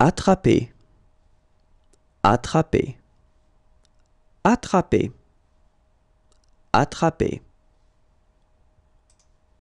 attraper, attraper, attraper, attraper.